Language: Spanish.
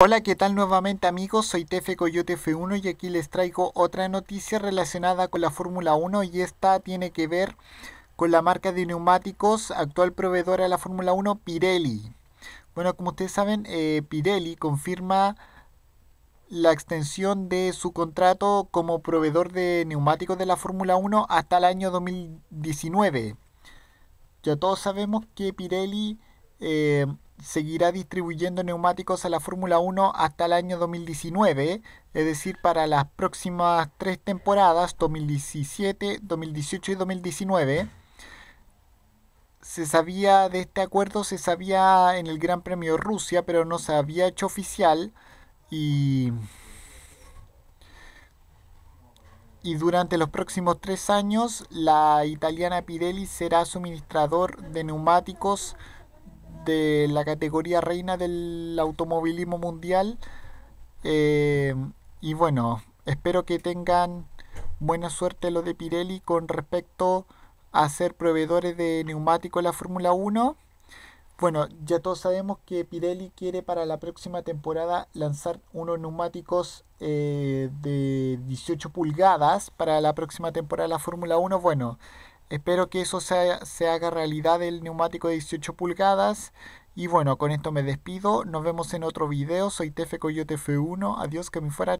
Hola, ¿qué tal nuevamente amigos? Soy Tefe Coyote F1 y aquí les traigo otra noticia relacionada con la Fórmula 1 y esta tiene que ver con la marca de neumáticos actual proveedora de la Fórmula 1, Pirelli. Bueno, como ustedes saben, eh, Pirelli confirma la extensión de su contrato como proveedor de neumáticos de la Fórmula 1 hasta el año 2019. Ya todos sabemos que Pirelli... Eh, seguirá distribuyendo neumáticos a la Fórmula 1 hasta el año 2019, es decir, para las próximas tres temporadas, 2017, 2018 y 2019. Se sabía de este acuerdo, se sabía en el Gran Premio Rusia, pero no se había hecho oficial y... y durante los próximos tres años la italiana Pirelli será suministrador de neumáticos de la categoría reina del automovilismo mundial. Eh, y bueno, espero que tengan buena suerte lo de Pirelli con respecto a ser proveedores de neumáticos en la Fórmula 1. Bueno, ya todos sabemos que Pirelli quiere para la próxima temporada lanzar unos neumáticos eh, de 18 pulgadas para la próxima temporada de la Fórmula 1. Bueno, Espero que eso se haga realidad el neumático de 18 pulgadas. Y bueno, con esto me despido. Nos vemos en otro video. Soy Tefe Coyote F1. Adiós, que me fuera.